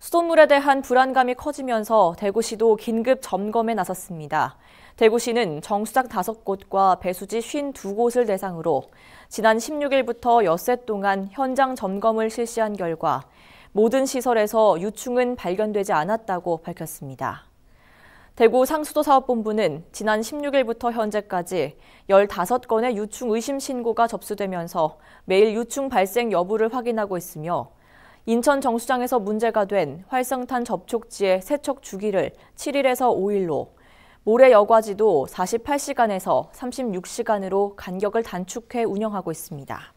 수돗물에 대한 불안감이 커지면서 대구시도 긴급 점검에 나섰습니다. 대구시는 정수작 5곳과 배수지 52곳을 대상으로 지난 16일부터 엿새 동안 현장 점검을 실시한 결과 모든 시설에서 유충은 발견되지 않았다고 밝혔습니다. 대구 상수도사업본부는 지난 16일부터 현재까지 15건의 유충 의심 신고가 접수되면서 매일 유충 발생 여부를 확인하고 있으며 인천 정수장에서 문제가 된 활성탄 접촉지의 세척 주기를 7일에서 5일로, 모래 여과지도 48시간에서 36시간으로 간격을 단축해 운영하고 있습니다.